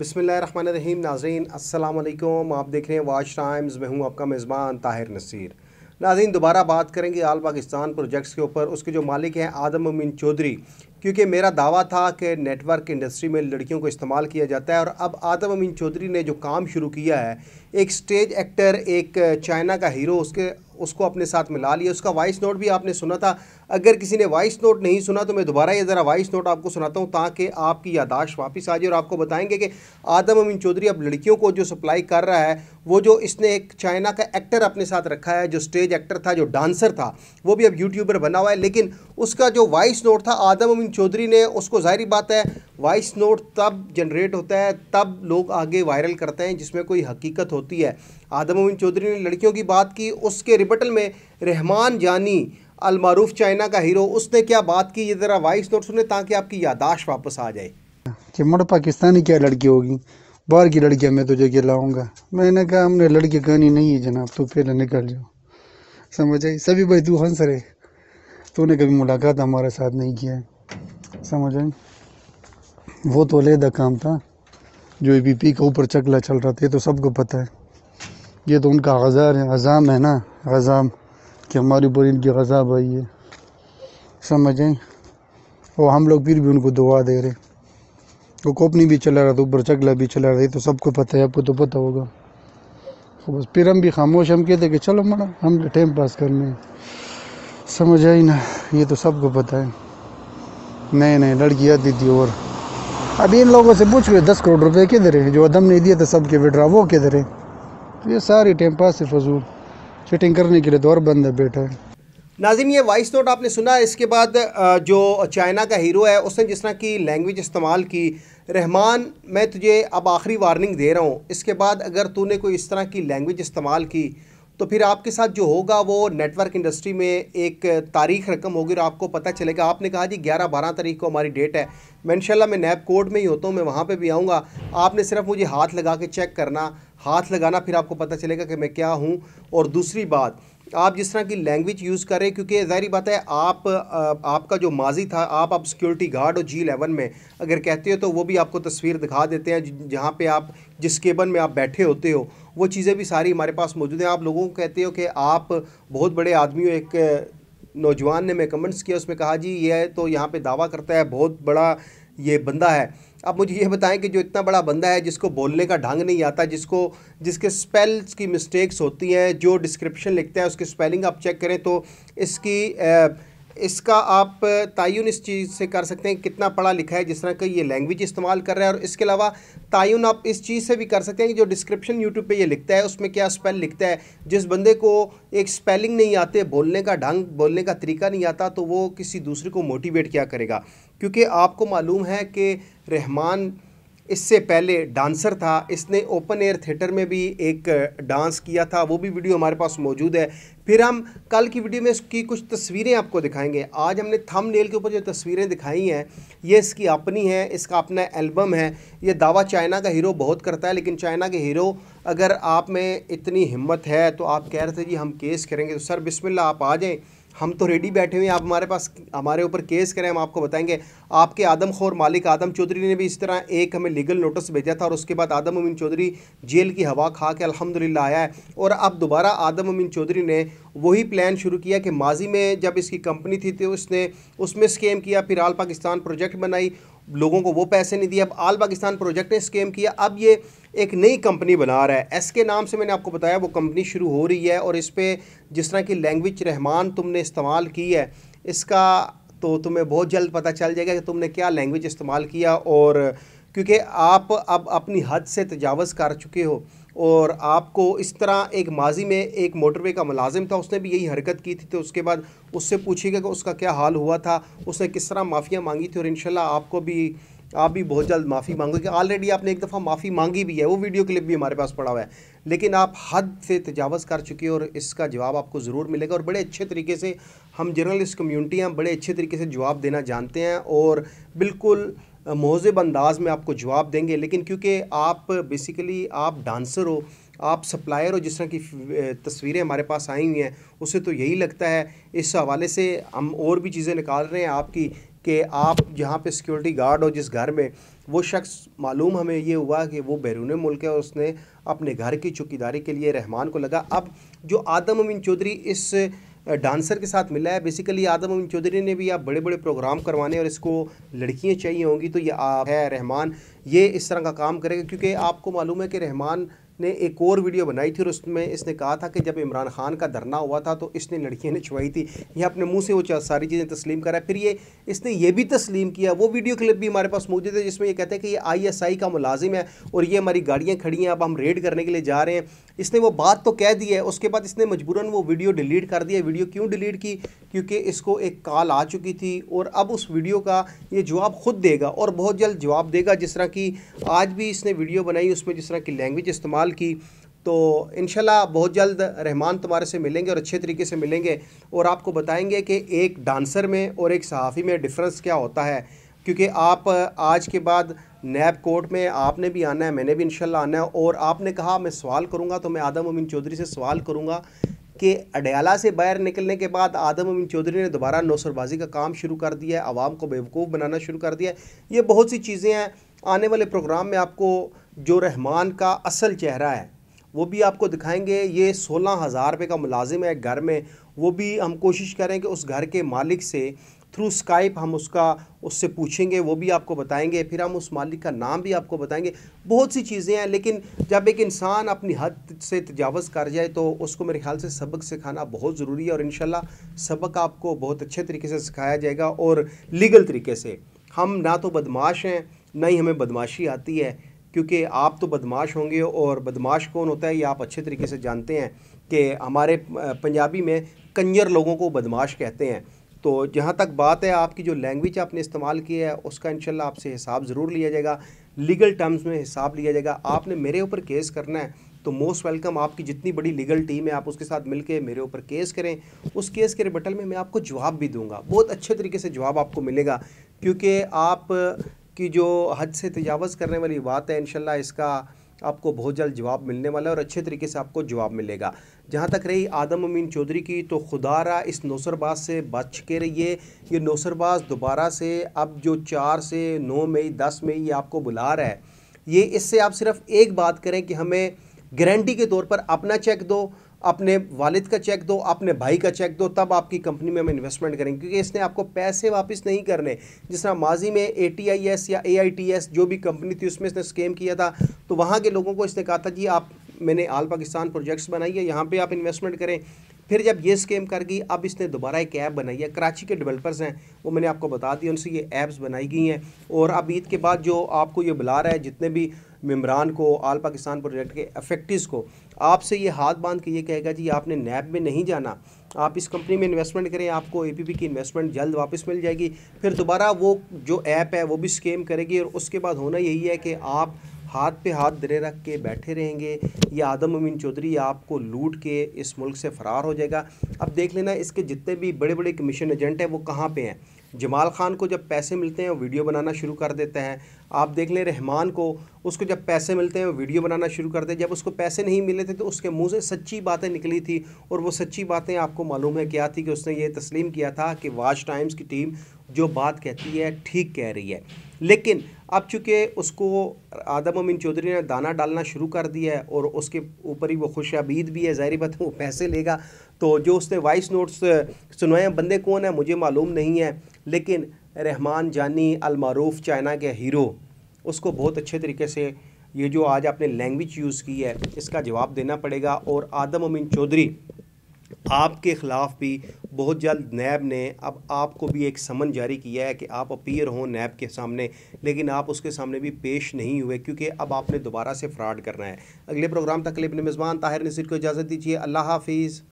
बिसमीम रहीम नाजीन असलकुम आप देख रहे हैं वाश टाइम्स मैं हूँ आपका मेज़बान ताहिर नसीर नाजीन दोबारा बात करेंगे आल पाकिस्तान प्रोजेक्ट्स के ऊपर उसके जो मालिक हैं आदम अमीन चौधरी क्योंकि मेरा दावा था कि नेटवर्क इंडस्ट्री में लड़कियों को इस्तेमाल किया जाता है और अब आदम अमीन चौधरी ने जो काम शुरू किया है एक स्टेज एक्टर एक चाइना का हीरो उसके उसको अपने साथ मिला लिया उसका वॉइस नोट भी आपने सुना था अगर किसी ने वॉइस नोट नहीं सुना तो मैं दोबारा ये ज़रा वॉइस नोट आपको सुनाता हूँ ताकि आपकी यादाश्त वापस आ जाए और आपको बताएंगे कि आदम अमीन चौधरी अब लड़कियों को जो सप्लाई कर रहा है वो जो इसने एक चाइना का एक्टर अपने साथ रखा है जो स्टेज एक्टर था जो डांसर था वो भी अब यूट्यूबर बना हुआ है लेकिन उसका जो वॉइस नोट था आदम अमीन चौधरी ने उसको ज़ाहरी बात है वॉइस नोट तब जनरेट होता है तब लोग आगे वायरल करते हैं जिसमें कोई हकीकत होती है आदम अमीन चौधरी ने लड़कियों की बात की उसके रिबटल में रहमान जानी अलमारूफ चाइना का हीरो उसने क्या बात की ये ज़रा वॉइस नोट सुने ताकि आपकी यादाश्त वापस आ जाए कि मुड़ पाकिस्तानी क्या लड़की होगी बाहर की लड़कियाँ मैं तुझे के लाऊंगा मैंने कहा हमने लड़की कहनी नहीं है जनाब तू पहले निकल जाओ समझ आई सभी भाई तू हंस रहे तूने कभी मुलाकात हमारे साथ नहीं किया है समझ आई वो तो अलहदा काम था जो ए बी पी के ऊपर चकला चल रहा था ये तो सबको पता है ये तो उनका हज़ार है अजाम है ना अजाम कि हमारी ऊपर इनकी गजा आई है समझें और हम लोग फिर भी उनको दुआ दे रहे वो कोपनी भी चला रहा था ऊपर चकला भी चला रहा था तो सबको पता है आपको तो पता होगा तो बस फिर हम भी खामोश हम कहते कि चलो मना हम टाइम पास करने समझ आई ना ये तो सबको पता है नहीं नहीं लड़की आती थी और अभी इन लोगों से पूछ गए दस करोड़ रुपए किधर है जो अदम नहीं दिया था तो सबके विड्रा वो किधर है ये सारे टाइम पास है फजूल फिटिंग करने के लिए दौर बंद है बैठे नाजिम ये वॉइस नोट आपने सुना इसके बाद जो चाइना का हीरो है उसने जिस तरह की लैंग्वेज इस्तेमाल की रहमान मैं तुझे अब आखिरी वार्निंग दे रहा हूँ इसके बाद अगर तूने कोई इस तरह की लैंग्वेज इस्तेमाल की तो फिर आपके साथ जो होगा वो नेटवर्क इंडस्ट्री में एक तारीख रकम होगी और आपको पता चलेगा आपने कहा जी ग्यारह बारह तारीख को हमारी डेट है मैं इनशाला मैं नैब कोर्ट में ही होता हूँ मैं वहाँ पर भी आऊँगा आपने सिर्फ मुझे हाथ लगा के चेक करना हाथ लगाना फिर आपको पता चलेगा कि मैं क्या हूँ और दूसरी बात आप जिस तरह की लैंग्वेज यूज़ करें क्योंकि ज़ाहरी बात है आप आ, आपका जो माजी था आप अब सिक्योरिटी गार्ड और जी एलेवन में अगर कहते हो तो वो भी आपको तस्वीर दिखा देते हैं जहाँ पे आप जिस केबन में आप बैठे होते हो वो चीज़ें भी सारी हमारे पास मौजूद हैं आप लोगों को कहते हो कि आप बहुत बड़े आदमी हो एक नौजवान ने मैं कमेंट्स किया उसमें कहा जी ये तो यहाँ पर दावा करता है बहुत बड़ा ये बंदा है आप मुझे ये बताएं कि जो इतना बड़ा बंदा है जिसको बोलने का ढंग नहीं आता जिसको जिसके स्पेल्स की मिस्टेक्स होती हैं जो डिस्क्रिप्शन लिखता है उसकी स्पेलिंग आप चेक करें तो इसकी इसका आप तयन इस चीज़ से कर सकते हैं कितना पढ़ा लिखा है जिस तरह का ये लैंग्वेज इस्तेमाल कर रहा है और इसके अलावा तयन आप इस चीज़ से भी कर सकते हैं कि जो डिस्क्रिप्शन यूट्यूब पे ये लिखता है उसमें क्या स्पेल लिखता है जिस बंदे को एक स्पेलिंग नहीं आते बोलने का ढंग बोलने का तरीका नहीं आता तो वो किसी दूसरे को मोटिवेट क्या करेगा क्योंकि आपको मालूम है कि रहमान इससे पहले डांसर था इसने ओपन एयर थिएटर में भी एक डांस किया था वो भी वीडियो हमारे पास मौजूद है फिर हम कल की वीडियो में इसकी कुछ तस्वीरें आपको दिखाएंगे आज हमने थंबनेल के ऊपर जो तस्वीरें दिखाई हैं ये इसकी अपनी है इसका अपना एल्बम है ये दावा चाइना का हीरो बहुत करता है लेकिन चाइना के हीरो अगर आप में इतनी हिम्मत है तो आप कह रहे थे जी हम केस करेंगे तो सर बिसमिल्ला आप आ जाएँ हम तो रेडी बैठे हुए हैं आप हमारे पास हमारे ऊपर केस करें हम आपको बताएंगे आपके आदम खोर मालिक आदम चौधरी ने भी इस तरह एक हमें लीगल नोटिस भेजा था और उसके बाद आदम अमीन चौधरी जेल की हवा खा के अलहमदिल्ला आया है और अब दोबारा आदम अमीन चौधरी ने वही प्लान शुरू किया कि माजी में जब इसकी कंपनी थी तो उसने उसमें स्कैम किया फिर आल पाकिस्तान प्रोजेक्ट बनाई लोगों को वो पैसे नहीं दिए अब आल पाकिस्तान प्रोजेक्ट ने स्कैम किया अब ये एक नई कंपनी बना रहा है एसके के नाम से मैंने आपको बताया वो कंपनी शुरू हो रही है और इस पर जिस तरह की लैंग्वेज रहमान तुमने इस्तेमाल की है इसका तो तुम्हें बहुत जल्द पता चल जाएगा कि तुमने क्या लैंग्वेज इस्तेमाल किया और क्योंकि आप अब अपनी हद से तजावज़ कर चुके हो और आपको इस तरह एक माजी में एक मोटरवे का मुलाजिम था उसने भी यही हरकत की थी तो उसके बाद उससे पूछिएगा कि उसका क्या हाल हुआ था उसने किस तरह माफ़ियाँ मांगी थी और इन आपको भी आप भी बहुत जल्द माफ़ी मांगोगे ऑलरेडी आपने एक दफ़ा माफ़ी मांगी भी है वो वीडियो क्लिप भी हमारे पास पड़ा हुआ है लेकिन आप हद से तजावज़ कर चुके हो और इसका जवाब आपको ज़रूर मिलेगा और बड़े अच्छे तरीके से हम जर्नलिस्ट कम्यूनिटी हैं बड़े अच्छे तरीके से जवाब देना जानते हैं और बिल्कुल महजब अंदाज में आपको जवाब देंगे लेकिन क्योंकि आप बेसिकली आप डांसर हो आप सप्लायर हो जिस तरह की तस्वीरें हमारे पास आई हुई हैं उसे तो यही लगता है इस हवाले से हम और भी चीज़ें निकाल रहे हैं आपकी कि आप जहाँ पे सिक्योरिटी गार्ड हो जिस घर में वो शख्स मालूम हमें ये हुआ कि वो बैरून मुल्क है और उसने अपने घर की चौकीदारी के लिए रहमान को लगा अब जो आदम अमीन चौधरी इस डांसर के साथ मिला है बेसिकली आदम अमीन चौधरी ने भी आप बड़े बड़े प्रोग्राम करवाने और इसको लड़कियाँ चाहिए होंगी तो ये आप है रहमान ये इस तरह का काम करेगा क्योंकि आपको मालूम है कि रहमान ने एक और वीडियो बनाई थी और उसमें इसने कहा था कि जब इमरान खान का धरना हुआ था तो इसने लड़कियाँ ने छुआई थी यह अपने मुँह से वो सारी चीज़ें तस्लीम करा फिर ये इसने ये भी तस्लीम किया वो वीडियो क्लिप भी हमारे पास मौजूद है जिसमें ये कहते हैं कि ये आई का मुलाजिम है और ये हमारी गाड़ियाँ खड़ी हैं अब हम रेड करने के लिए जा रहे हैं इसने वो बात तो कह दी है उसके बाद इसने मजबूरन वो वीडियो डिलीट कर दिया वीडियो क्यों डिलीट की क्योंकि इसको एक कॉल आ चुकी थी और अब उस वीडियो का ये जवाब खुद देगा और बहुत जल्द जवाब देगा जिस तरह की आज भी इसने वीडियो बनाई उसमें जिस तरह की लैंग्वेज इस्तेमाल साल की तो इन बहुत जल्द रहमान तुम्हारे से मिलेंगे और अच्छे तरीके से मिलेंगे और आपको बताएंगे कि एक डांसर में और एक सहाफ़ी में डिफरेंस क्या होता है क्योंकि आप आज के बाद नैब कोर्ट में आपने भी आना है मैंने भी इन आना है और आपने कहा मैं सवाल करूँगा तो मैं आदम अमीन चौधरी से सवाल करूँगा कि अडयाला से बाहर निकलने के बाद आदम अमीन चौधरी ने दोबारा नौसरबाजी का काम शुरू कर दिया है आवाम को बेवकूफ़ बनाना शुरू कर दिया है ये बहुत सी चीज़ें हैं आने वाले प्रोग्राम में आपको जो रहमान का असल चेहरा है वो भी आपको दिखाएंगे ये सोलह हज़ार रुपये का मुलाजिम है घर में वो भी हम कोशिश करें कि उस घर के मालिक से थ्रू स्काइप हम उसका उससे पूछेंगे वो भी आपको बताएंगे फिर हम उस मालिक का नाम भी आपको बताएंगे बहुत सी चीज़ें हैं लेकिन जब एक इंसान अपनी हद से तजावज़ कर जाए तो उसको मेरे ख्याल से सबक सिखाना बहुत ज़रूरी है और इन सबक आपको बहुत अच्छे तरीके से सिखाया जाएगा और लीगल तरीके से हम ना तो बदमाश हैं ना ही हमें बदमाशी आती है क्योंकि आप तो बदमाश होंगे और बदमाश कौन होता है ये आप अच्छे तरीके से जानते हैं कि हमारे पंजाबी में कंजर लोगों को बदमाश कहते हैं तो जहाँ तक बात है आपकी जो लैंग्वेज आपने इस्तेमाल की है उसका इनशाला आपसे हिसाब ज़रूर लिया जाएगा लीगल टर्म्स में हिसाब लिया जाएगा आपने मेरे ऊपर केस करना है तो मोस्ट वेलकम आपकी जितनी बड़ी लीगल टीम है आप उसके साथ मिलके मेरे ऊपर केस करें उस केस के रिबटल में मैं आपको जवाब भी दूंगा बहुत अच्छे तरीके से जवाब आपको मिलेगा क्योंकि आप की जो हद से तजावज़ करने वाली बात है इनशाला इसका आपको बहुत जल्द जवाब मिलने वाला है और अच्छे तरीके से आपको जवाब मिलेगा जहाँ तक रही आदम अमीन चौधरी की तो खुदा रहा इस नौसरबाज से बच के रहिए ये नौसरबाज दोबारा से अब जो चार से नौ मई दस मई ये आपको बुला रहा है ये इससे आप सिर्फ एक बात करें कि हमें गारंटी के तौर पर अपना चेक दो अपने वालिद का चेक दो अपने भाई का चेक दो तब आपकी कंपनी में हम इन्वेस्टमेंट करेंगे क्योंकि इसने आपको पैसे वापस नहीं करने जिस तरह माजी में ए टी आई एस या ए आई टी एस जो भी कंपनी थी उसमें इसने स्केम किया था तो वहाँ के लोगों को इसने कहा था जी आप मैंने आल पाकिस्तान प्रोजेक्ट्स बनाई है यहाँ पर आप इन्वेस्टमेंट करें फिर जब ये स्केम कर गई अब इसने दोबारा एक ऐप बनाई है कराची के डेवलपर्स हैं वो मैंने आपको बता दिया उनसे ये ऐप्स बनाई गई हैं और अब ईद के बाद जो आपको ये बुला रहा है जितने भी ममरान को आल पाकिस्तान प्रोजेक्ट के अफेक्टिस को आपसे ये हाथ बांध के ये कहेगा जी आपने नैब में नहीं जाना आप इस कंपनी में इन्वेस्टमेंट करें आपको ए की इन्वेस्टमेंट जल्द वापस मिल जाएगी फिर दोबारा वो जो ऐप है वो भी स्केम करेगी और उसके बाद होना यही है कि आप हाथ पे हाथ धरे रख के बैठे रहेंगे या आदम अमीन चौधरी आपको लूट के इस मुल्क से फरार हो जाएगा अब देख लेना इसके जितने भी बड़े बड़े कमीशन एजेंट हैं वो कहाँ पे हैं जमाल खान को जब पैसे मिलते हैं वो वीडियो बनाना शुरू कर देते हैं आप देख लें रहमान को उसको जब पैसे मिलते हैं वीडियो बनाना शुरू कर दे जब उसको पैसे नहीं मिले थे तो उसके मुंह से सच्ची बातें निकली थी और वो सच्ची बातें आपको मालूम है क्या थी कि उसने ये तस्लीम किया था कि वाच टाइम्स की टीम जो बात कहती है ठीक कह रही है लेकिन अब चूँकि उसको आदम अमीन चौधरी ने दाना डालना शुरू कर दिया है और उसके ऊपर ही वो खुशाबीद भी है ज़ाहरी बात वो पैसे लेगा तो जो उसने वॉइस नोट्स सुनवाए बंदे कौन है मुझे मालूम नहीं है लेकिन रहमान जानी अलमारूफ चाइना के हीरो उसको बहुत अच्छे तरीके से ये जो आज आपने लैंग्वेज यूज़ की है इसका जवाब देना पड़ेगा और आदम अमीन चौधरी आपके ख़िलाफ़ भी बहुत जल्द नैब ने अब आपको भी एक समन जारी किया है कि आप अपीयर हों नैब के सामने लेकिन आप उसके सामने भी पेश नहीं हुए क्योंकि अब आपने दोबारा से फ्रॉड करना है अगले प्रोग्राम तक अपने मेज़बान ताहिर नसीर को इजाज़त दीजिए अल्लाह हाफिज़